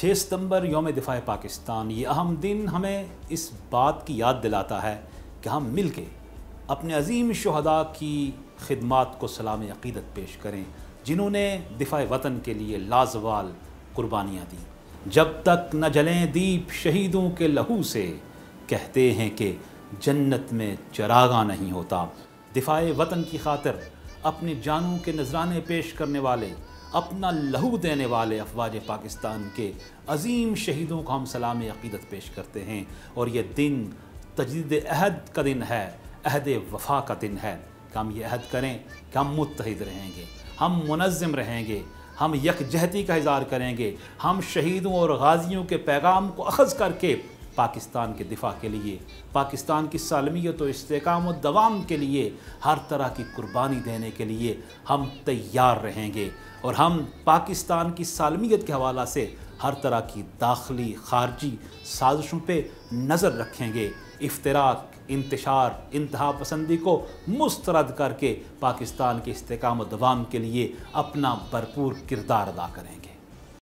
छः सितंबर योम दिफा पाकिस्तान ये अहम दिन हमें इस बात की याद दिलाता है कि हम मिल के अपने अजीम शहदा की खदमात को सलाम अकीदत पेश करें जिन्होंने दिफा वतन के लिए लाजवाल कुर्बानियाँ दी जब तक न जलें दीप शहीदों के लहू से कहते हैं कि जन्नत में चरागा नहीं होता दिफा वतन की खातर अपनी जानों के नजराने पेश करने वाले अपना लहू देने वाले अफवाज पाकिस्तान के अजीम शहीदों को हम सलाम अकीदत पेश करते हैं और ये दिन तजद अहद का दिन है अहद वफा का दिन है कि हम ये अहद करें कि हम मुतहद रहेंगे हम मुनज़म रहेंगे हम यकजहती का इज़ार करेंगे हम शहीदों और गाजियों के पैगाम को अखज़ करके पाकिस्तान के दिफा के लिए पाकिस्तान की सालमियत और इसकाम दवाम के लिए हर तरह की कुर्बानी देने के लिए हम तैयार रहेंगे और हम पाकिस्तान की सालमियत के हवाला से हर तरह की दाखिली खारजी साजिशों पर नज़र रखेंगे इफ्तराक इंतशार इंतहा पसंदी को मुस्तरद करके पाकिस्तान के इस्तेकाम दवाम के लिए अपना भरपूर किरदार अदा करेंगे